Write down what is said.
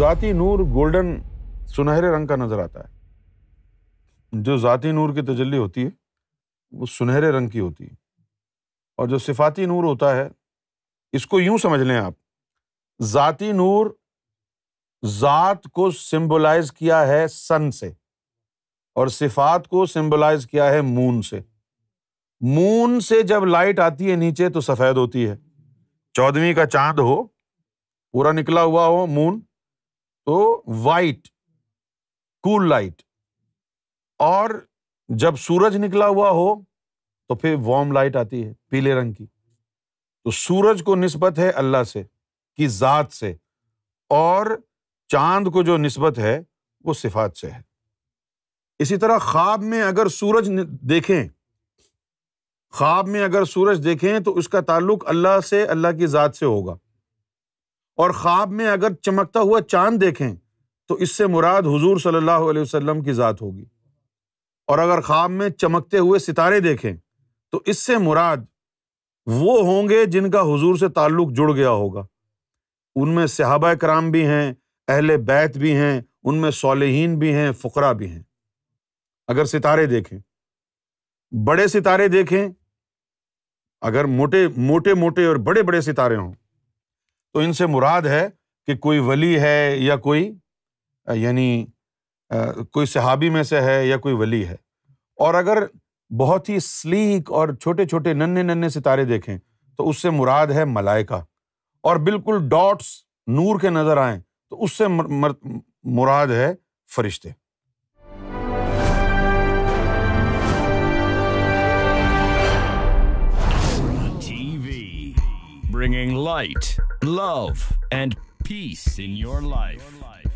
ज़ाती नूर गोल्डन सुनहरे रंग का नज़र आता है जो ज़ाती नूर की तजली होती है वो सुनहरे रंग की होती है और जो सिफाती नूर होता है इसको यूं समझ लें आप ज़ाती नूर ज़ात को सिम्बोलाइज किया है सन से और सिफात को सिम्बोलाइज किया है मून से मून से जब लाइट आती है नीचे तो सफ़ेद होती है चौदहवीं का चांद हो पूरा निकला हुआ हो मून तो वाइट कूल लाइट और जब सूरज निकला हुआ हो तो फिर वार्म लाइट आती है पीले रंग की तो सूरज को नस्बत है अल्लाह से की ज़ात से और चांद को जो नस्बत है वो सिफात से है इसी तरह ख्वाब में अगर सूरज देखें ख्वाब में अगर सूरज देखें तो उसका ताल्लुक अल्लाह से अल्लाह की ज़ात से होगा और ख्वाब में अगर चमकता हुआ चांद देखें तो इससे मुराद हुजूर सल्लल्लाहु अलैहि वसल्लम की ज़ात होगी और अगर ख्वाब में चमकते हुए सितारे देखें तो इससे मुराद वो होंगे जिनका हुजूर से ताल्लुक़ जुड़ गया होगा उनमें सहाबा कराम भी हैं अहल बैत भी हैं उनमें सालहीन भी हैं फ़ुकरा भी हैं अगर सितारे देखें बड़े सितारे देखें अगर मोटे मोटे मोटे और बड़े बड़े सितारे हों तो इनसे मुराद है कि कोई वली है या कोई यानी कोई सहाबी में से है या कोई वली है और अगर बहुत ही स्लीक और छोटे छोटे नन्हे नन्हे सितारे देखें तो उससे मुराद है मलाइका और बिल्कुल डॉट्स नूर के नज़र आएं तो उससे मुराद है फरिश्ते bringing light love, and peace in your life.